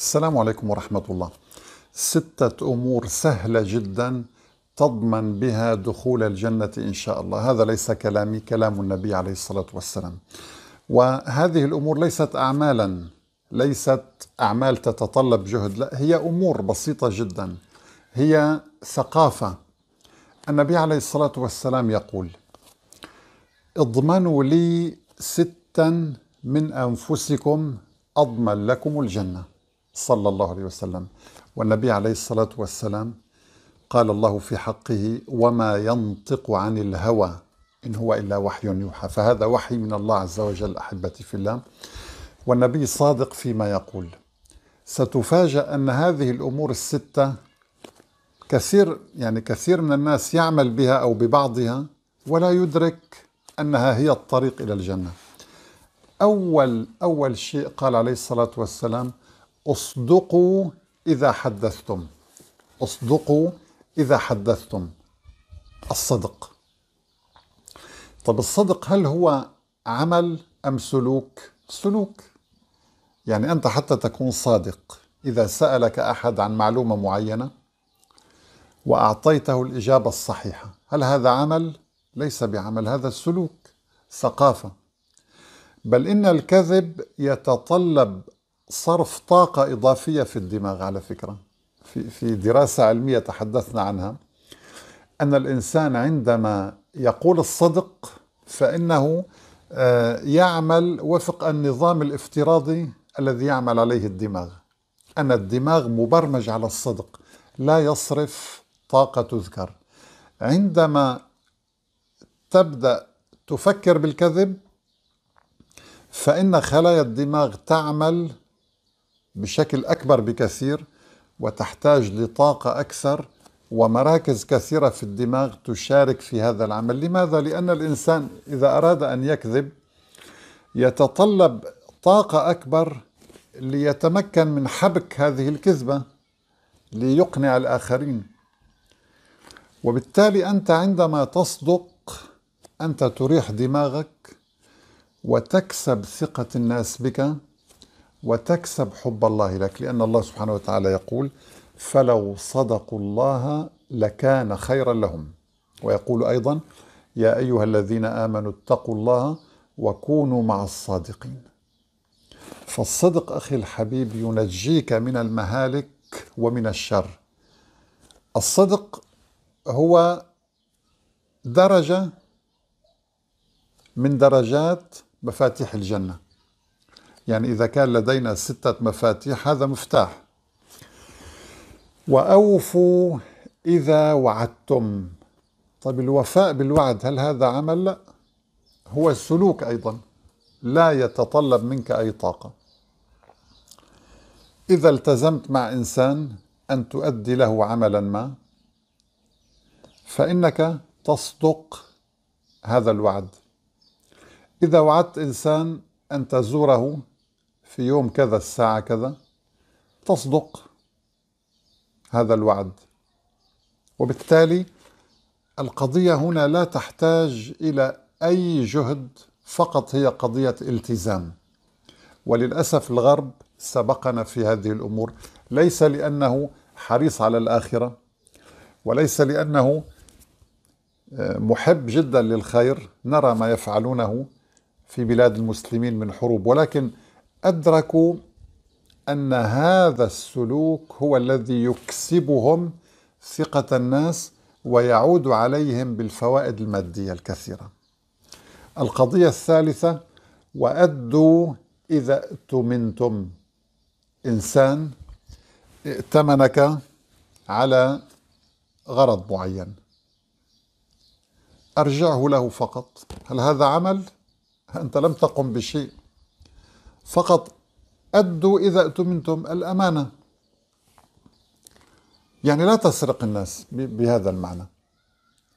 السلام عليكم ورحمة الله. ستة أمور سهلة جدا تضمن بها دخول الجنة إن شاء الله، هذا ليس كلامي، كلام النبي عليه الصلاة والسلام. وهذه الأمور ليست أعمالا، ليست أعمال تتطلب جهد، لا هي أمور بسيطة جدا. هي ثقافة. النبي عليه الصلاة والسلام يقول: اضمنوا لي ستا من أنفسكم أضمن لكم الجنة. صلى الله عليه وسلم والنبي عليه الصلاة والسلام قال الله في حقه وما ينطق عن الهوى إن هو إلا وحي يوحى فهذا وحي من الله عز وجل أحبتي في الله والنبي صادق فيما يقول ستفاجأ أن هذه الأمور الستة كثير يعني كثير من الناس يعمل بها أو ببعضها ولا يدرك أنها هي الطريق إلى الجنة أول أول شيء قال عليه الصلاة والسلام اصدقوا إذا حدثتم اصدقوا إذا حدثتم الصدق طب الصدق هل هو عمل أم سلوك؟ سلوك يعني أنت حتى تكون صادق إذا سألك أحد عن معلومة معينة وأعطيته الإجابة الصحيحة هل هذا عمل؟ ليس بعمل هذا السلوك ثقافة بل إن الكذب يتطلب صرف طاقة إضافية في الدماغ على فكرة في, في دراسة علمية تحدثنا عنها أن الإنسان عندما يقول الصدق فإنه آه، يعمل وفق النظام الافتراضي الذي يعمل عليه الدماغ أن الدماغ مبرمج على الصدق لا يصرف طاقة تذكر عندما تبدأ تفكر بالكذب فإن خلايا الدماغ تعمل بشكل اكبر بكثير وتحتاج لطاقه اكثر ومراكز كثيره في الدماغ تشارك في هذا العمل، لماذا؟ لان الانسان اذا اراد ان يكذب يتطلب طاقه اكبر ليتمكن من حبك هذه الكذبه ليقنع الاخرين. وبالتالي انت عندما تصدق انت تريح دماغك وتكسب ثقه الناس بك وتكسب حب الله لك لأن الله سبحانه وتعالى يقول فلو صدقوا الله لكان خيرا لهم ويقول أيضا يا أيها الذين آمنوا اتقوا الله وكونوا مع الصادقين فالصدق أخي الحبيب ينجيك من المهالك ومن الشر الصدق هو درجة من درجات مفاتيح الجنه يعني إذا كان لدينا ستة مفاتيح هذا مفتاح وأوفوا إذا وعدتم طيب الوفاء بالوعد هل هذا عمل؟ لا هو السلوك أيضا لا يتطلب منك أي طاقة إذا التزمت مع إنسان أن تؤدي له عملا ما فإنك تصدق هذا الوعد إذا وعدت إنسان أن تزوره في يوم كذا الساعة كذا تصدق هذا الوعد وبالتالي القضية هنا لا تحتاج إلى أي جهد فقط هي قضية التزام وللأسف الغرب سبقنا في هذه الأمور ليس لأنه حريص على الآخرة وليس لأنه آه، محب جدا للخير نرى ما يفعلونه في بلاد المسلمين من حروب ولكن أدركوا أن هذا السلوك هو الذي يكسبهم ثقة الناس ويعود عليهم بالفوائد المادية الكثيرة. القضية الثالثة: وأدوا إذا ائتمنتم. إنسان ائتمنك على غرض معين. أرجعه له فقط. هل هذا عمل؟ أنت لم تقم بشيء. فقط أدوا إذا أتمنتم الأمانة يعني لا تسرق الناس بهذا المعنى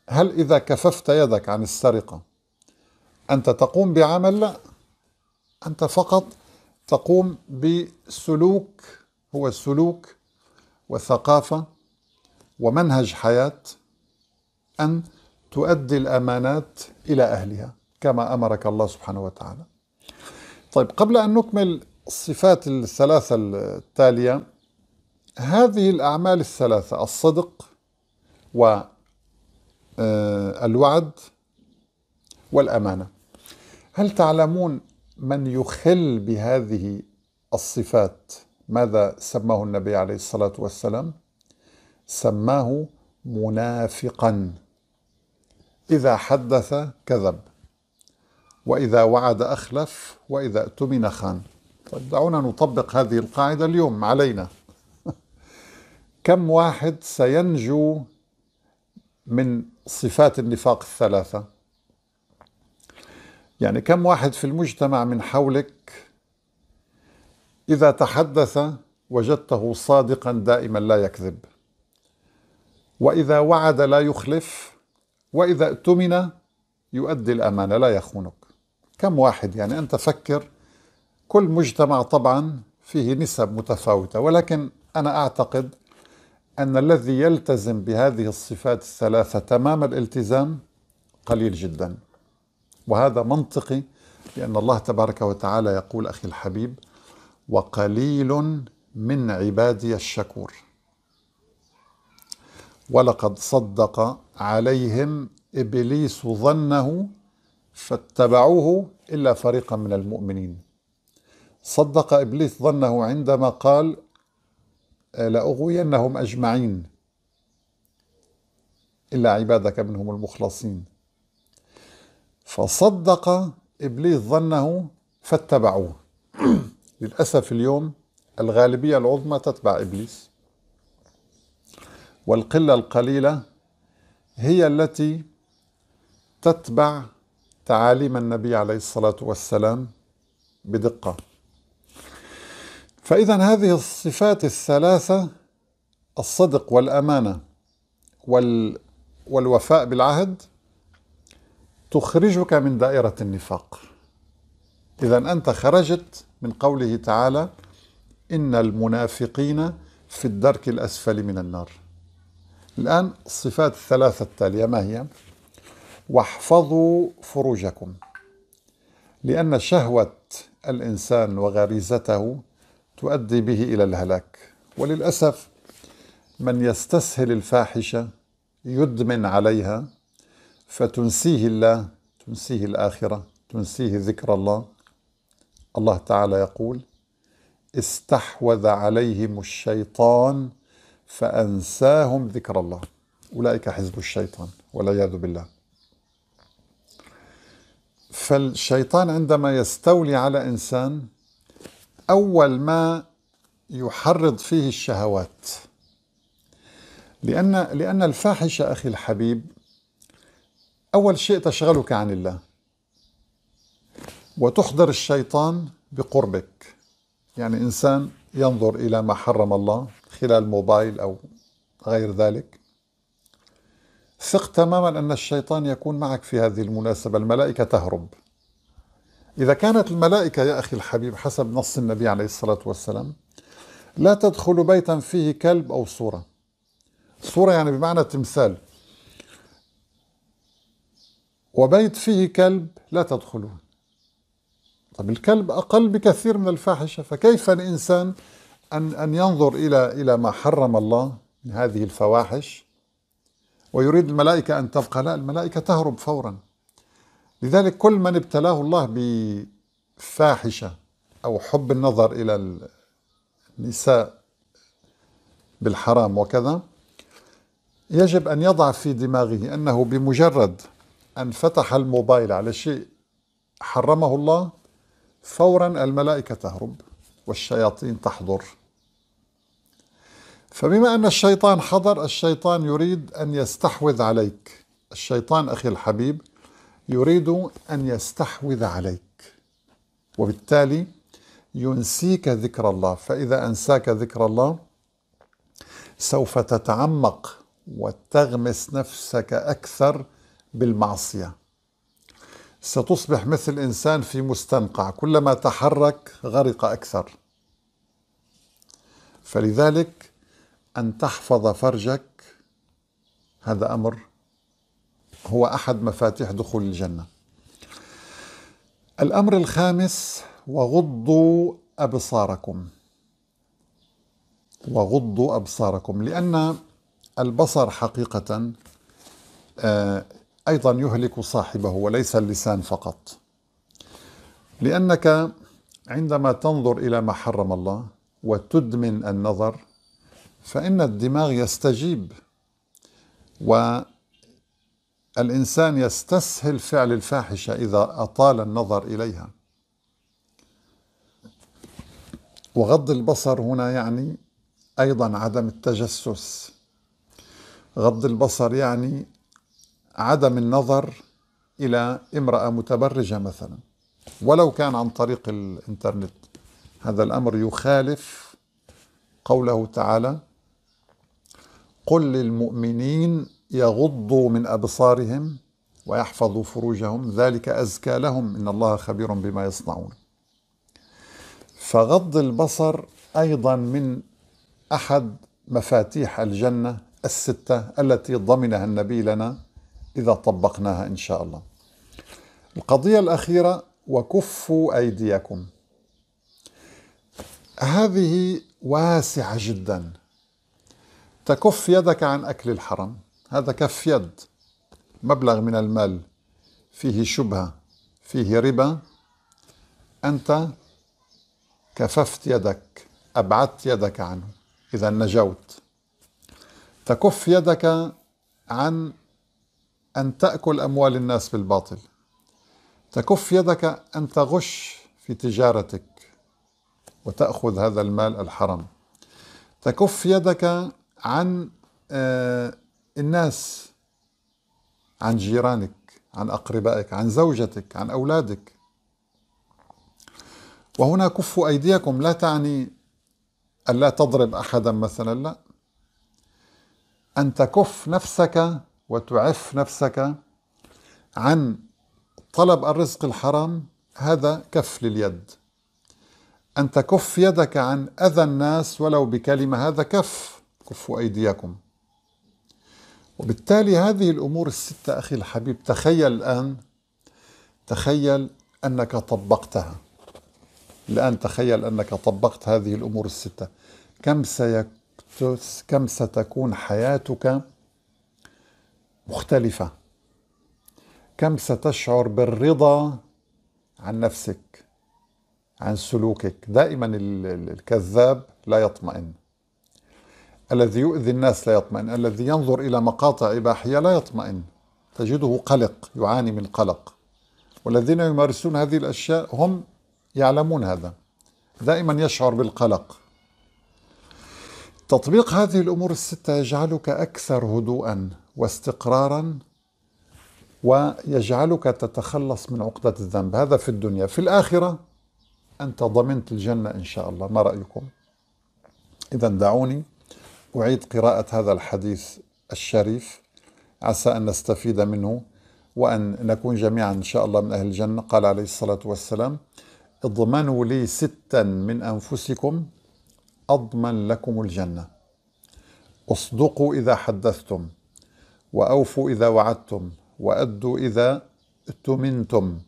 هل إذا كففت يدك عن السرقة أنت تقوم بعمل لا أنت فقط تقوم بسلوك هو سلوك وثقافة ومنهج حياة أن تؤدي الأمانات إلى أهلها كما أمرك الله سبحانه وتعالى طيب قبل أن نكمل الصفات الثلاثة التالية هذه الأعمال الثلاثة الصدق والوعد آه، والأمانة هل تعلمون من يخل بهذه الصفات ماذا سماه النبي عليه الصلاة والسلام سماه منافقا إذا حدث كذب وإذا وعد أخلف وإذا اؤتمن خان طيب دعونا نطبق هذه القاعدة اليوم علينا كم واحد سينجو من صفات النفاق الثلاثة يعني كم واحد في المجتمع من حولك إذا تحدث وجدته صادقا دائما لا يكذب وإذا وعد لا يخلف وإذا اؤتمن يؤدي الأمانة لا يخونك كم واحد يعني أنت فكر كل مجتمع طبعا فيه نسب متفاوتة ولكن أنا أعتقد أن الذي يلتزم بهذه الصفات الثلاثة تمام الالتزام قليل جدا وهذا منطقي لأن الله تبارك وتعالى يقول أخي الحبيب وقليل من عبادي الشكور ولقد صدق عليهم ابليس ظنه فاتبعوه إلا فريقا من المؤمنين صدق إبليس ظنه عندما قال أه، لأغوينهم أجمعين إلا عبادك منهم المخلصين فصدق إبليس ظنه فاتبعوه للأسف اليوم الغالبية العظمى تتبع إبليس والقلة القليلة هي التي تتبع تعاليم النبي عليه الصلاة والسلام بدقة فإذا هذه الصفات الثلاثة الصدق والأمانة وال والوفاء بالعهد تخرجك من دائرة النفاق إذا أنت خرجت من قوله تعالى إن المنافقين في الدرك الأسفل من النار الآن الصفات الثلاثة التالية ما هي؟ واحفظوا فروجكم لأن شهوة الإنسان وغريزته تؤدي به إلى الهلاك وللأسف من يستسهل الفاحشة يدمن عليها فتنسيه الله تنسيه الآخرة تنسيه ذكر الله الله تعالى يقول استحوذ عليهم الشيطان فأنساهم ذكر الله أولئك حزب الشيطان والعياذ بالله فالشيطان عندما يستولي على انسان اول ما يحرض فيه الشهوات لان لان الفاحشه اخي الحبيب اول شيء تشغلك عن الله وتحضر الشيطان بقربك يعني انسان ينظر الى ما حرم الله خلال موبايل او غير ذلك ثق تماما أن الشيطان يكون معك في هذه المناسبة الملائكة تهرب إذا كانت الملائكة يا أخي الحبيب حسب نص النبي عليه الصلاة والسلام لا تدخل بيتا فيه كلب أو صورة صورة يعني بمعنى تمثال وبيت فيه كلب لا تدخلون طب الكلب أقل بكثير من الفاحشة فكيف الإنسان أن أن ينظر إلى إلى ما حرم الله من هذه الفواحش ويريد الملائكة أن تبقى لا الملائكة تهرب فورا لذلك كل من ابتلاه الله بفاحشة أو حب النظر إلى النساء بالحرام وكذا يجب أن يضع في دماغه أنه بمجرد أن فتح الموبايل على شيء حرمه الله فورا الملائكة تهرب والشياطين تحضر فبما أن الشيطان حضر الشيطان يريد أن يستحوذ عليك الشيطان أخي الحبيب يريد أن يستحوذ عليك وبالتالي ينسيك ذكر الله فإذا أنساك ذكر الله سوف تتعمق وتغمس نفسك أكثر بالمعصية ستصبح مثل إنسان في مستنقع كلما تحرك غرق أكثر فلذلك أن تحفظ فرجك هذا أمر هو أحد مفاتيح دخول الجنة الأمر الخامس وغضوا أبصاركم وغضوا أبصاركم لأن البصر حقيقة آه، أيضا يهلك صاحبه وليس اللسان فقط لأنك عندما تنظر إلى ما حرم الله وتدمن النظر فإن الدماغ يستجيب والإنسان يستسهل فعل الفاحشة إذا أطال النظر إليها وغض البصر هنا يعني أيضا عدم التجسس غض البصر يعني عدم النظر إلى امرأة متبرجة مثلا ولو كان عن طريق الإنترنت هذا الأمر يخالف قوله تعالى قل للمؤمنين يغضوا من أبصارهم ويحفظوا فروجهم ذلك أزكى لهم إن الله خبير بما يصنعون فغض البصر أيضا من أحد مفاتيح الجنة الستة التي ضمنها النبي لنا إذا طبقناها إن شاء الله القضية الأخيرة وكفوا أيديكم هذه واسعة جدا تكف يدك عن أكل الحرام هذا كف يد مبلغ من المال فيه شبهة فيه ربا أنت كففت يدك أبعدت يدك عنه إذا نجوت تكف يدك عن أن تأكل أموال الناس بالباطل تكف يدك أن تغش في تجارتك وتأخذ هذا المال الحرام تكف يدك عن آه، الناس عن جيرانك عن أقربائك عن زوجتك عن أولادك وهنا كفوا أيديكم لا تعني ألا تضرب أحدا مثلا لا أن تكف نفسك وتعف نفسك عن طلب الرزق الحرام هذا كف لليد أن تكف يدك عن أذى الناس ولو بكلمة هذا كف كفوا أيديكم وبالتالي هذه الأمور الستة أخي الحبيب تخيل الآن تخيل أنك طبقتها الآن تخيل أنك طبقت هذه الأمور الستة كم سيكتس كم ستكون حياتك مختلفة كم ستشعر بالرضا عن نفسك عن سلوكك دائما الكذاب لا يطمئن الذي يؤذي الناس لا يطمئن الذي ينظر إلى مقاطع إباحية لا يطمئن تجده قلق يعاني من قلق والذين يمارسون هذه الأشياء هم يعلمون هذا دائما يشعر بالقلق تطبيق هذه الأمور الستة يجعلك أكثر هدوءا واستقرارا ويجعلك تتخلص من عقدة الذنب هذا في الدنيا في الآخرة أنت ضمنت الجنة إن شاء الله ما رأيكم إذا دعوني أعيد قراءة هذا الحديث الشريف عسى أن نستفيد منه وأن نكون جميعا إن شاء الله من أهل الجنة قال عليه الصلاة والسلام اضمنوا لي ستا من أنفسكم أضمن لكم الجنة اصدقوا إذا حدثتم وأوفوا إذا وعدتم وأدوا إذا ائتمنتم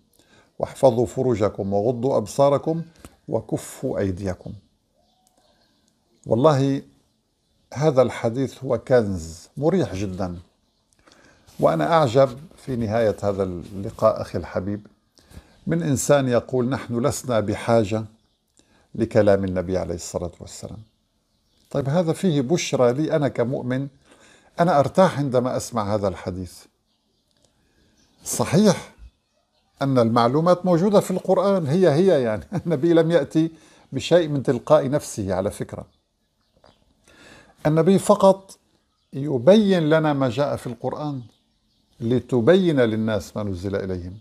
واحفظوا فروجكم وغضوا أبصاركم وكفوا أيديكم والله هذا الحديث هو كنز مريح جدا وأنا أعجب في نهاية هذا اللقاء أخي الحبيب من إنسان يقول نحن لسنا بحاجة لكلام النبي عليه الصلاة والسلام طيب هذا فيه بشرى لي أنا كمؤمن أنا أرتاح عندما أسمع هذا الحديث صحيح أن المعلومات موجودة في القرآن هي هي يعني النبي لم يأتي بشيء من تلقاء نفسه على فكرة النبي فقط يبين لنا ما جاء في القرآن لتبين للناس ما نزل إليهم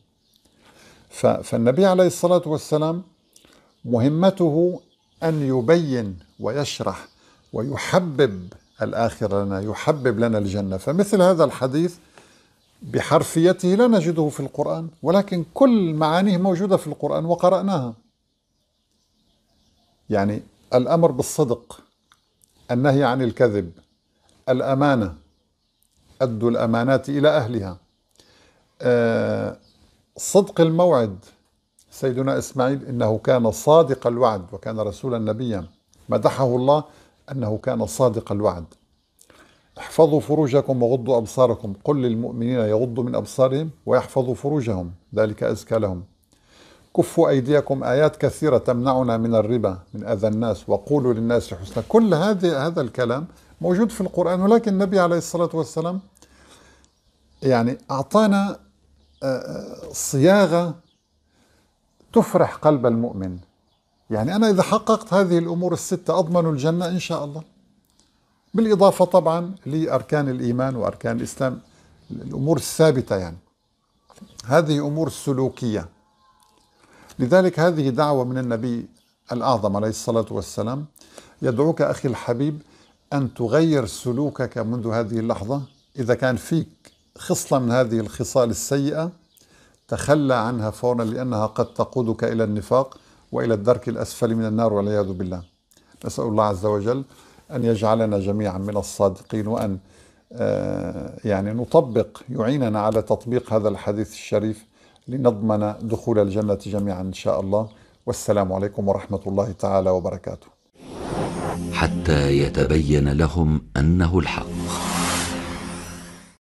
فالنبي عليه الصلاة والسلام مهمته أن يبين ويشرح ويحبب الآخرة لنا يحبب لنا الجنة فمثل هذا الحديث بحرفيته لا نجده في القرآن ولكن كل معانيه موجودة في القرآن وقرأناها يعني الأمر بالصدق النهي عن الكذب الأمانة أدوا الأمانات إلى أهلها آه، صدق الموعد سيدنا إسماعيل إنه كان صادق الوعد وكان رسولا نبيا مدحه الله أنه كان صادق الوعد احفظوا فروجكم وغضوا أبصاركم قل للمؤمنين يغضوا من أبصارهم ويحفظوا فروجهم ذلك أزكى لهم كفوا أيديكم آيات كثيرة تمنعنا من الربا من أذى الناس وقولوا للناس حسنا كل هذه هذا الكلام موجود في القرآن ولكن النبي عليه الصلاة والسلام يعني أعطانا آه، آه، صياغة تفرح قلب المؤمن يعني أنا إذا حققت هذه الأمور الستة أضمن الجنة إن شاء الله بالإضافة طبعا لأركان الإيمان وأركان الإسلام الأمور الثابتة يعني هذه أمور سلوكية لذلك هذه دعوة من النبي الأعظم عليه الصلاة والسلام يدعوك أخي الحبيب أن تغير سلوكك منذ هذه اللحظة إذا كان فيك خصلة من هذه الخصال السيئة تخلى عنها فورا لأنها قد تقودك إلى النفاق وإلى الدرك الأسفل من النار والعياذ بالله نسأل الله عز وجل أن يجعلنا جميعا من الصادقين وأن آه، يعني نطبق يعيننا على تطبيق هذا الحديث الشريف لنضمن دخول الجنة جميعا إن شاء الله والسلام عليكم ورحمة الله تعالى وبركاته حتى يتبين لهم أنه الحق